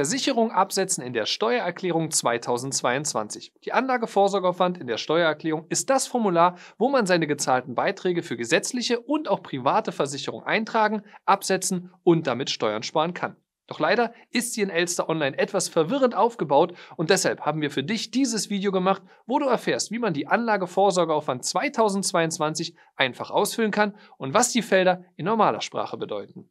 Versicherung absetzen in der Steuererklärung 2022. Die Anlagevorsorgeaufwand in der Steuererklärung ist das Formular, wo man seine gezahlten Beiträge für gesetzliche und auch private Versicherung eintragen, absetzen und damit Steuern sparen kann. Doch leider ist sie in Elster Online etwas verwirrend aufgebaut und deshalb haben wir für dich dieses Video gemacht, wo du erfährst, wie man die Anlagevorsorgeaufwand 2022 einfach ausfüllen kann und was die Felder in normaler Sprache bedeuten.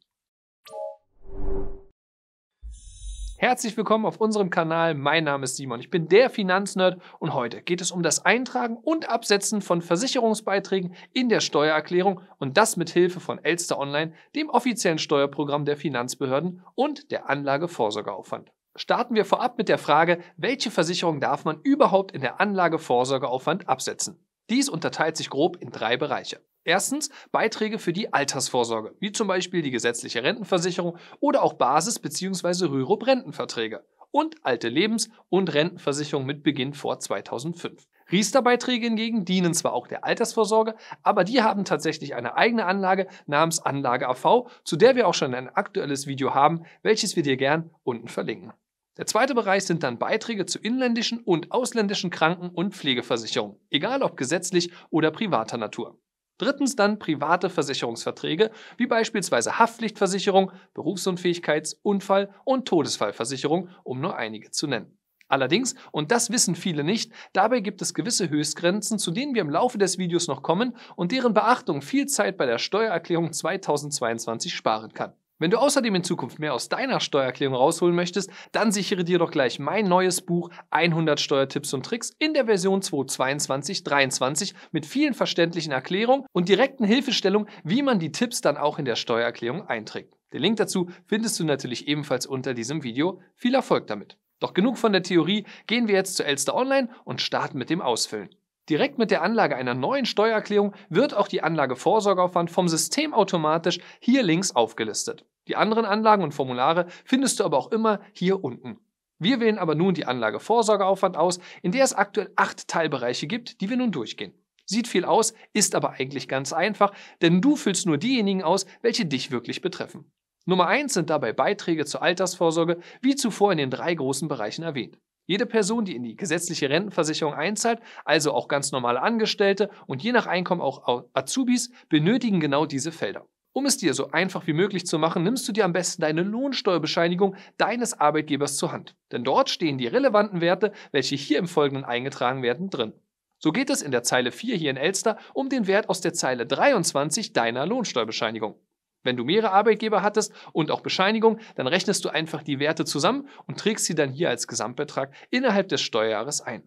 Herzlich willkommen auf unserem Kanal. Mein Name ist Simon. Ich bin der Finanznerd und heute geht es um das Eintragen und Absetzen von Versicherungsbeiträgen in der Steuererklärung und das mit Hilfe von Elster Online, dem offiziellen Steuerprogramm der Finanzbehörden und der Anlagevorsorgeaufwand. Starten wir vorab mit der Frage, welche Versicherung darf man überhaupt in der Anlagevorsorgeaufwand absetzen? Dies unterteilt sich grob in drei Bereiche. Erstens Beiträge für die Altersvorsorge, wie zum Beispiel die gesetzliche Rentenversicherung oder auch Basis- bzw. Rürup-Rentenverträge und alte Lebens- und Rentenversicherung mit Beginn vor 2005. Riester-Beiträge hingegen dienen zwar auch der Altersvorsorge, aber die haben tatsächlich eine eigene Anlage namens Anlage AV, zu der wir auch schon ein aktuelles Video haben, welches wir dir gern unten verlinken. Der zweite Bereich sind dann Beiträge zu inländischen und ausländischen Kranken- und Pflegeversicherungen, egal ob gesetzlich oder privater Natur. Drittens dann private Versicherungsverträge, wie beispielsweise Haftpflichtversicherung, Berufsunfähigkeits-, Unfall- und Todesfallversicherung, um nur einige zu nennen. Allerdings, und das wissen viele nicht, dabei gibt es gewisse Höchstgrenzen, zu denen wir im Laufe des Videos noch kommen und deren Beachtung viel Zeit bei der Steuererklärung 2022 sparen kann. Wenn du außerdem in Zukunft mehr aus deiner Steuererklärung rausholen möchtest, dann sichere dir doch gleich mein neues Buch 100 Steuertipps und Tricks in der Version 2022-23 mit vielen verständlichen Erklärungen und direkten Hilfestellungen, wie man die Tipps dann auch in der Steuererklärung einträgt. Den Link dazu findest du natürlich ebenfalls unter diesem Video. Viel Erfolg damit! Doch genug von der Theorie, gehen wir jetzt zu Elster Online und starten mit dem Ausfüllen. Direkt mit der Anlage einer neuen Steuererklärung wird auch die Anlage Vorsorgeaufwand vom System automatisch hier links aufgelistet. Die anderen Anlagen und Formulare findest du aber auch immer hier unten. Wir wählen aber nun die Anlage Vorsorgeaufwand aus, in der es aktuell acht Teilbereiche gibt, die wir nun durchgehen. Sieht viel aus, ist aber eigentlich ganz einfach, denn du füllst nur diejenigen aus, welche dich wirklich betreffen. Nummer eins sind dabei Beiträge zur Altersvorsorge, wie zuvor in den drei großen Bereichen erwähnt. Jede Person, die in die gesetzliche Rentenversicherung einzahlt, also auch ganz normale Angestellte und je nach Einkommen auch Azubis, benötigen genau diese Felder. Um es dir so einfach wie möglich zu machen, nimmst du dir am besten deine Lohnsteuerbescheinigung deines Arbeitgebers zur Hand. Denn dort stehen die relevanten Werte, welche hier im Folgenden eingetragen werden, drin. So geht es in der Zeile 4 hier in Elster um den Wert aus der Zeile 23 deiner Lohnsteuerbescheinigung. Wenn du mehrere Arbeitgeber hattest und auch Bescheinigung, dann rechnest du einfach die Werte zusammen und trägst sie dann hier als Gesamtbetrag innerhalb des Steuerjahres ein.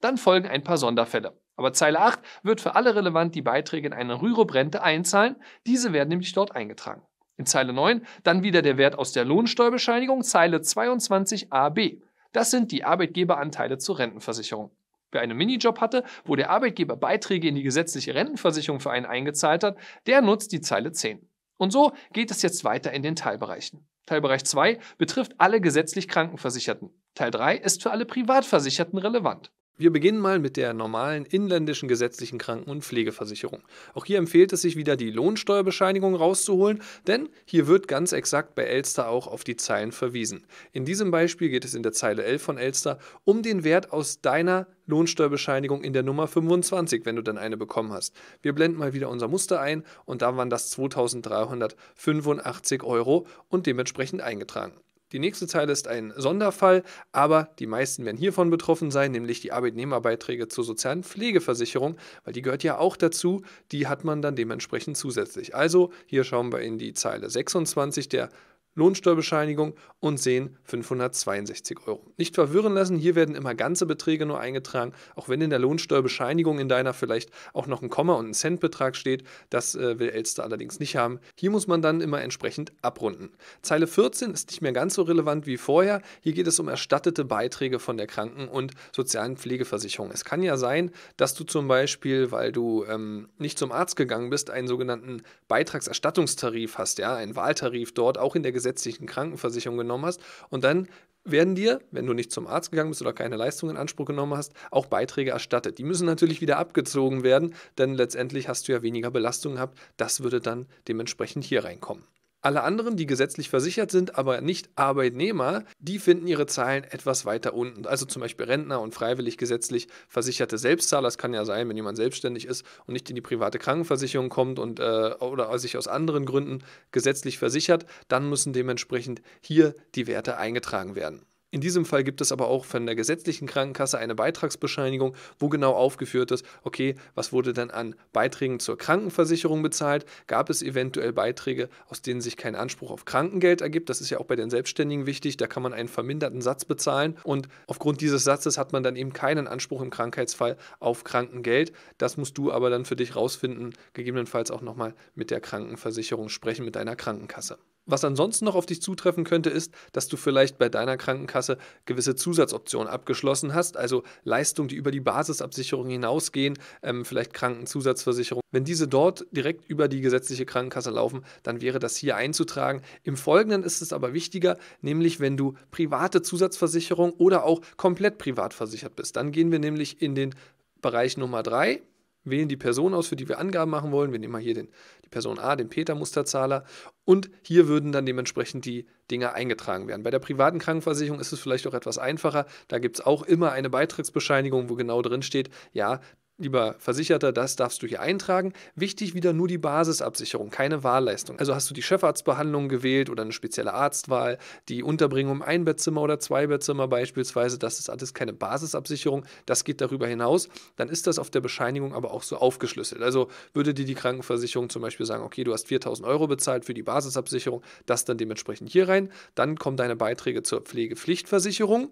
Dann folgen ein paar Sonderfälle. Aber Zeile 8 wird für alle relevant, die Beiträge in eine Rürup-Rente einzahlen. Diese werden nämlich dort eingetragen. In Zeile 9 dann wieder der Wert aus der Lohnsteuerbescheinigung, Zeile 22 AB. Das sind die Arbeitgeberanteile zur Rentenversicherung. Wer einen Minijob hatte, wo der Arbeitgeber Beiträge in die gesetzliche Rentenversicherung für einen eingezahlt hat, der nutzt die Zeile 10. Und so geht es jetzt weiter in den Teilbereichen. Teilbereich 2 betrifft alle gesetzlich Krankenversicherten. Teil 3 ist für alle Privatversicherten relevant. Wir beginnen mal mit der normalen inländischen gesetzlichen Kranken- und Pflegeversicherung. Auch hier empfiehlt es sich wieder, die Lohnsteuerbescheinigung rauszuholen, denn hier wird ganz exakt bei Elster auch auf die Zeilen verwiesen. In diesem Beispiel geht es in der Zeile 11 von Elster um den Wert aus deiner Lohnsteuerbescheinigung in der Nummer 25, wenn du dann eine bekommen hast. Wir blenden mal wieder unser Muster ein und da waren das 2385 Euro und dementsprechend eingetragen. Die nächste Zeile ist ein Sonderfall, aber die meisten werden hiervon betroffen sein, nämlich die Arbeitnehmerbeiträge zur sozialen Pflegeversicherung, weil die gehört ja auch dazu, die hat man dann dementsprechend zusätzlich. Also hier schauen wir in die Zeile 26 der Lohnsteuerbescheinigung und sehen 562 Euro. Nicht verwirren lassen, hier werden immer ganze Beträge nur eingetragen, auch wenn in der Lohnsteuerbescheinigung in deiner vielleicht auch noch ein Komma und ein Centbetrag steht. Das äh, will Elster allerdings nicht haben. Hier muss man dann immer entsprechend abrunden. Zeile 14 ist nicht mehr ganz so relevant wie vorher. Hier geht es um erstattete Beiträge von der Kranken- und sozialen Pflegeversicherung. Es kann ja sein, dass du zum Beispiel, weil du ähm, nicht zum Arzt gegangen bist, einen sogenannten Beitragserstattungstarif hast, ja, einen Wahltarif dort, auch in der Gesellschaft gesetzlichen Krankenversicherung genommen hast. Und dann werden dir, wenn du nicht zum Arzt gegangen bist oder keine Leistung in Anspruch genommen hast, auch Beiträge erstattet. Die müssen natürlich wieder abgezogen werden, denn letztendlich hast du ja weniger Belastung gehabt. Das würde dann dementsprechend hier reinkommen. Alle anderen, die gesetzlich versichert sind, aber nicht Arbeitnehmer, die finden ihre Zahlen etwas weiter unten. Also zum Beispiel Rentner und freiwillig gesetzlich versicherte Selbstzahler. Es kann ja sein, wenn jemand selbstständig ist und nicht in die private Krankenversicherung kommt und, äh, oder sich aus anderen Gründen gesetzlich versichert, dann müssen dementsprechend hier die Werte eingetragen werden. In diesem Fall gibt es aber auch von der gesetzlichen Krankenkasse eine Beitragsbescheinigung, wo genau aufgeführt ist, okay, was wurde denn an Beiträgen zur Krankenversicherung bezahlt? Gab es eventuell Beiträge, aus denen sich kein Anspruch auf Krankengeld ergibt? Das ist ja auch bei den Selbstständigen wichtig, da kann man einen verminderten Satz bezahlen und aufgrund dieses Satzes hat man dann eben keinen Anspruch im Krankheitsfall auf Krankengeld. Das musst du aber dann für dich rausfinden, gegebenenfalls auch nochmal mit der Krankenversicherung sprechen, mit deiner Krankenkasse. Was ansonsten noch auf dich zutreffen könnte, ist, dass du vielleicht bei deiner Krankenkasse gewisse Zusatzoptionen abgeschlossen hast, also Leistungen, die über die Basisabsicherung hinausgehen, ähm, vielleicht Krankenzusatzversicherung. Wenn diese dort direkt über die gesetzliche Krankenkasse laufen, dann wäre das hier einzutragen. Im Folgenden ist es aber wichtiger, nämlich wenn du private Zusatzversicherung oder auch komplett privat versichert bist. Dann gehen wir nämlich in den Bereich Nummer 3, wählen die Person aus, für die wir Angaben machen wollen. Wir nehmen mal hier den, die Person A, den Peter-Musterzahler. Und hier würden dann dementsprechend die Dinge eingetragen werden. Bei der privaten Krankenversicherung ist es vielleicht auch etwas einfacher. Da gibt es auch immer eine Beitragsbescheinigung, wo genau drin steht, ja, lieber Versicherter, das darfst du hier eintragen. Wichtig wieder nur die Basisabsicherung, keine Wahlleistung. Also hast du die Chefarztbehandlung gewählt oder eine spezielle Arztwahl, die Unterbringung im Einbettzimmer oder Zweibettzimmer beispielsweise, das ist alles keine Basisabsicherung, das geht darüber hinaus, dann ist das auf der Bescheinigung aber auch so aufgeschlüsselt. Also würde dir die Krankenversicherung zum Beispiel sagen, okay, du hast 4000 Euro bezahlt für die Basisabsicherung, das dann dementsprechend hier rein, dann kommen deine Beiträge zur Pflegepflichtversicherung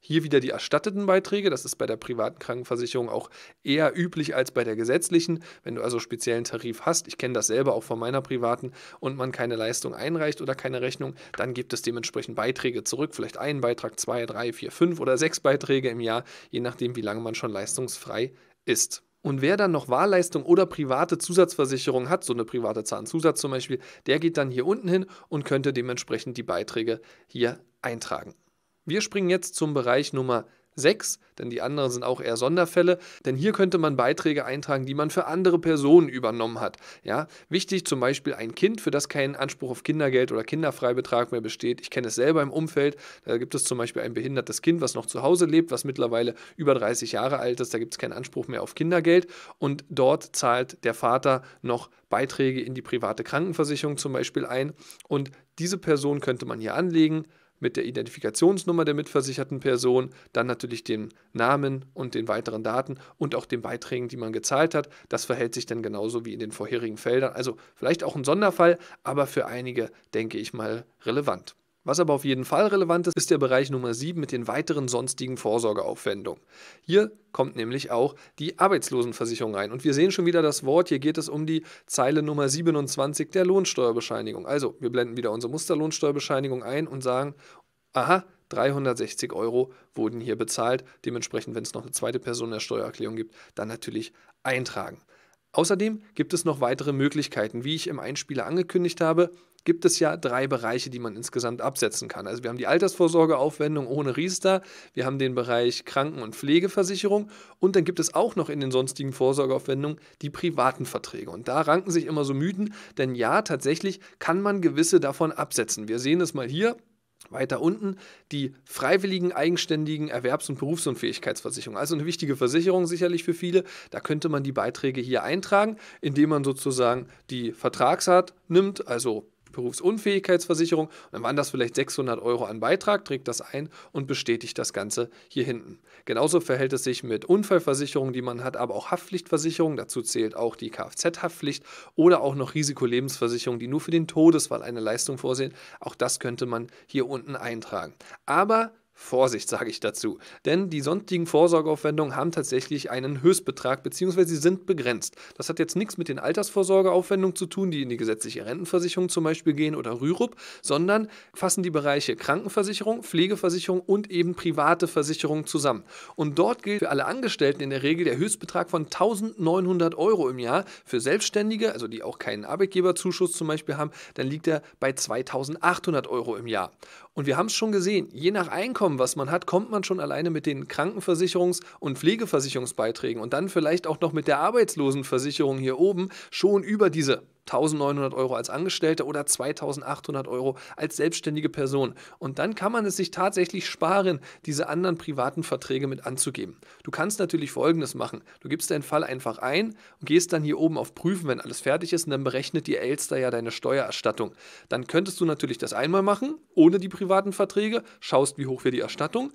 hier wieder die erstatteten Beiträge. Das ist bei der privaten Krankenversicherung auch eher üblich als bei der gesetzlichen. Wenn du also speziellen Tarif hast, ich kenne das selber auch von meiner privaten, und man keine Leistung einreicht oder keine Rechnung, dann gibt es dementsprechend Beiträge zurück. Vielleicht einen Beitrag, zwei, drei, vier, fünf oder sechs Beiträge im Jahr, je nachdem, wie lange man schon leistungsfrei ist. Und wer dann noch Wahlleistung oder private Zusatzversicherung hat, so eine private Zahnzusatz zum Beispiel, der geht dann hier unten hin und könnte dementsprechend die Beiträge hier eintragen. Wir springen jetzt zum Bereich Nummer 6, denn die anderen sind auch eher Sonderfälle, denn hier könnte man Beiträge eintragen, die man für andere Personen übernommen hat. Ja, wichtig zum Beispiel ein Kind, für das kein Anspruch auf Kindergeld oder Kinderfreibetrag mehr besteht. Ich kenne es selber im Umfeld. Da gibt es zum Beispiel ein behindertes Kind, was noch zu Hause lebt, was mittlerweile über 30 Jahre alt ist. Da gibt es keinen Anspruch mehr auf Kindergeld und dort zahlt der Vater noch Beiträge in die private Krankenversicherung zum Beispiel ein und diese Person könnte man hier anlegen, mit der Identifikationsnummer der mitversicherten Person, dann natürlich den Namen und den weiteren Daten und auch den Beiträgen, die man gezahlt hat. Das verhält sich dann genauso wie in den vorherigen Feldern. Also vielleicht auch ein Sonderfall, aber für einige denke ich mal relevant. Was aber auf jeden Fall relevant ist, ist der Bereich Nummer 7 mit den weiteren sonstigen Vorsorgeaufwendungen. Hier kommt nämlich auch die Arbeitslosenversicherung rein. Und wir sehen schon wieder das Wort, hier geht es um die Zeile Nummer 27 der Lohnsteuerbescheinigung. Also, wir blenden wieder unsere Musterlohnsteuerbescheinigung ein und sagen, aha, 360 Euro wurden hier bezahlt. Dementsprechend, wenn es noch eine zweite Person in der Steuererklärung gibt, dann natürlich eintragen. Außerdem gibt es noch weitere Möglichkeiten. Wie ich im Einspieler angekündigt habe, gibt es ja drei Bereiche, die man insgesamt absetzen kann. Also wir haben die Altersvorsorgeaufwendung ohne Riester, wir haben den Bereich Kranken- und Pflegeversicherung und dann gibt es auch noch in den sonstigen Vorsorgeaufwendungen die privaten Verträge. Und da ranken sich immer so Mythen, denn ja, tatsächlich kann man gewisse davon absetzen. Wir sehen es mal hier. Weiter unten die freiwilligen eigenständigen Erwerbs- und Berufsunfähigkeitsversicherung. Also eine wichtige Versicherung sicherlich für viele. Da könnte man die Beiträge hier eintragen, indem man sozusagen die Vertragsart nimmt, also Berufsunfähigkeitsversicherung. Und dann waren das vielleicht 600 Euro an Beitrag, trägt das ein und bestätigt das Ganze hier hinten. Genauso verhält es sich mit Unfallversicherungen, die man hat, aber auch Haftpflichtversicherung. Dazu zählt auch die Kfz-Haftpflicht oder auch noch Risikolebensversicherungen, die nur für den Todesfall eine Leistung vorsehen. Auch das könnte man hier unten eintragen. Aber Vorsicht sage ich dazu, denn die sonstigen Vorsorgeaufwendungen haben tatsächlich einen Höchstbetrag bzw. sie sind begrenzt. Das hat jetzt nichts mit den Altersvorsorgeaufwendungen zu tun, die in die gesetzliche Rentenversicherung zum Beispiel gehen oder Rürup, sondern fassen die Bereiche Krankenversicherung, Pflegeversicherung und eben private Versicherung zusammen. Und dort gilt für alle Angestellten in der Regel der Höchstbetrag von 1900 Euro im Jahr. Für Selbstständige, also die auch keinen Arbeitgeberzuschuss zum Beispiel haben, dann liegt er bei 2800 Euro im Jahr. Und wir haben es schon gesehen, je nach Einkommen, Einkommen, was man hat, kommt man schon alleine mit den Krankenversicherungs- und Pflegeversicherungsbeiträgen und dann vielleicht auch noch mit der Arbeitslosenversicherung hier oben schon über diese 1900 Euro als Angestellter oder 2800 Euro als selbstständige Person. Und dann kann man es sich tatsächlich sparen, diese anderen privaten Verträge mit anzugeben. Du kannst natürlich Folgendes machen. Du gibst deinen Fall einfach ein und gehst dann hier oben auf Prüfen, wenn alles fertig ist, und dann berechnet die Elster ja deine Steuererstattung. Dann könntest du natürlich das einmal machen, ohne die privaten Verträge, schaust, wie hoch wir die Erstattung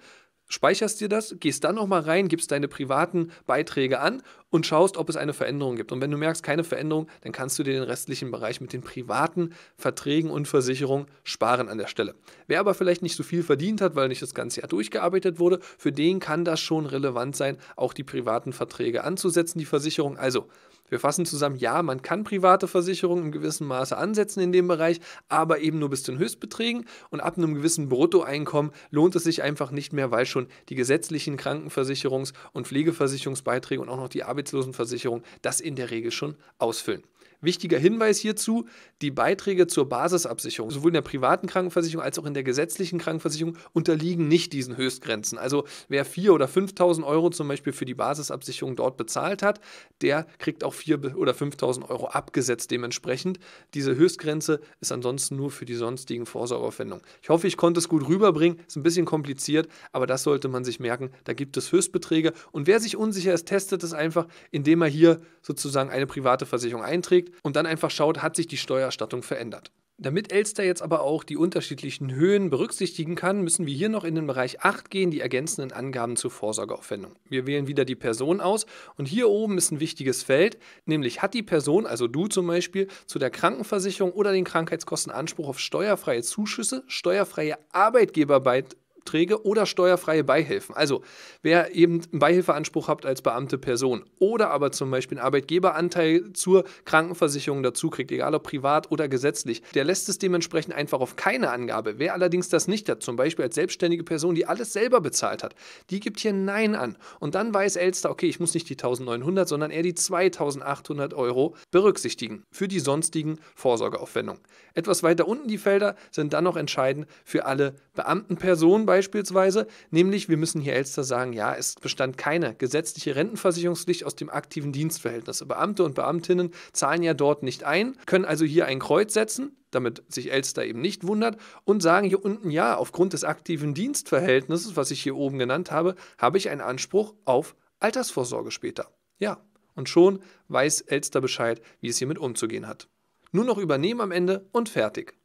speicherst dir das, gehst dann nochmal rein, gibst deine privaten Beiträge an und schaust, ob es eine Veränderung gibt. Und wenn du merkst, keine Veränderung, dann kannst du dir den restlichen Bereich mit den privaten Verträgen und Versicherungen sparen an der Stelle. Wer aber vielleicht nicht so viel verdient hat, weil nicht das ganze Jahr durchgearbeitet wurde, für den kann das schon relevant sein, auch die privaten Verträge anzusetzen, die Versicherung. Also, wir fassen zusammen, ja, man kann private Versicherungen im gewissen Maße ansetzen in dem Bereich, aber eben nur bis zu den Höchstbeträgen und ab einem gewissen Bruttoeinkommen lohnt es sich einfach nicht mehr, weil schon die gesetzlichen Krankenversicherungs- und Pflegeversicherungsbeiträge und auch noch die Arbeitslosenversicherung das in der Regel schon ausfüllen. Wichtiger Hinweis hierzu, die Beiträge zur Basisabsicherung, sowohl in der privaten Krankenversicherung als auch in der gesetzlichen Krankenversicherung, unterliegen nicht diesen Höchstgrenzen. Also wer 4.000 oder 5.000 Euro zum Beispiel für die Basisabsicherung dort bezahlt hat, der kriegt auch 4.000 oder 5.000 Euro abgesetzt dementsprechend. Diese Höchstgrenze ist ansonsten nur für die sonstigen Vorsorgeaufwendungen. Ich hoffe, ich konnte es gut rüberbringen. Ist ein bisschen kompliziert, aber das sollte man sich merken. Da gibt es Höchstbeträge. Und wer sich unsicher ist, testet es einfach, indem er hier sozusagen eine private Versicherung einträgt und dann einfach schaut, hat sich die Steuererstattung verändert. Damit Elster jetzt aber auch die unterschiedlichen Höhen berücksichtigen kann, müssen wir hier noch in den Bereich 8 gehen, die ergänzenden Angaben zur Vorsorgeaufwendung. Wir wählen wieder die Person aus und hier oben ist ein wichtiges Feld, nämlich hat die Person, also du zum Beispiel, zu der Krankenversicherung oder den Krankheitskosten Anspruch auf steuerfreie Zuschüsse, steuerfreie Arbeitgeberbeiträge Beiträge oder steuerfreie Beihilfen. Also wer eben einen Beihilfeanspruch hat als beamte Person oder aber zum Beispiel einen Arbeitgeberanteil zur Krankenversicherung dazu kriegt, egal ob privat oder gesetzlich, der lässt es dementsprechend einfach auf keine Angabe. Wer allerdings das nicht hat, zum Beispiel als selbstständige Person, die alles selber bezahlt hat, die gibt hier Nein an. Und dann weiß Elster, okay, ich muss nicht die 1900, sondern eher die 2800 Euro berücksichtigen für die sonstigen Vorsorgeaufwendungen. Etwas weiter unten die Felder sind dann noch entscheidend für alle Beamtenpersonen, beispielsweise, nämlich wir müssen hier Elster sagen, ja, es bestand keine gesetzliche Rentenversicherungspflicht aus dem aktiven Dienstverhältnis. Beamte und Beamtinnen zahlen ja dort nicht ein, können also hier ein Kreuz setzen, damit sich Elster eben nicht wundert, und sagen hier unten, ja, aufgrund des aktiven Dienstverhältnisses, was ich hier oben genannt habe, habe ich einen Anspruch auf Altersvorsorge später. Ja, und schon weiß Elster Bescheid, wie es hiermit umzugehen hat. Nur noch übernehmen am Ende und fertig.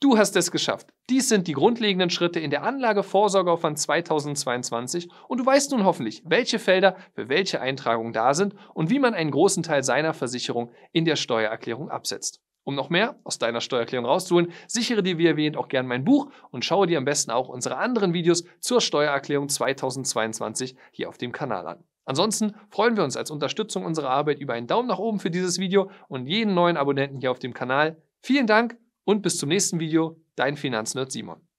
Du hast es geschafft. Dies sind die grundlegenden Schritte in der Anlage Vorsorgeaufwand 2022 und du weißt nun hoffentlich, welche Felder für welche Eintragung da sind und wie man einen großen Teil seiner Versicherung in der Steuererklärung absetzt. Um noch mehr aus deiner Steuererklärung rauszuholen, sichere dir wie erwähnt auch gern mein Buch und schaue dir am besten auch unsere anderen Videos zur Steuererklärung 2022 hier auf dem Kanal an. Ansonsten freuen wir uns als Unterstützung unserer Arbeit über einen Daumen nach oben für dieses Video und jeden neuen Abonnenten hier auf dem Kanal. Vielen Dank und bis zum nächsten Video, dein Finanznerd Simon.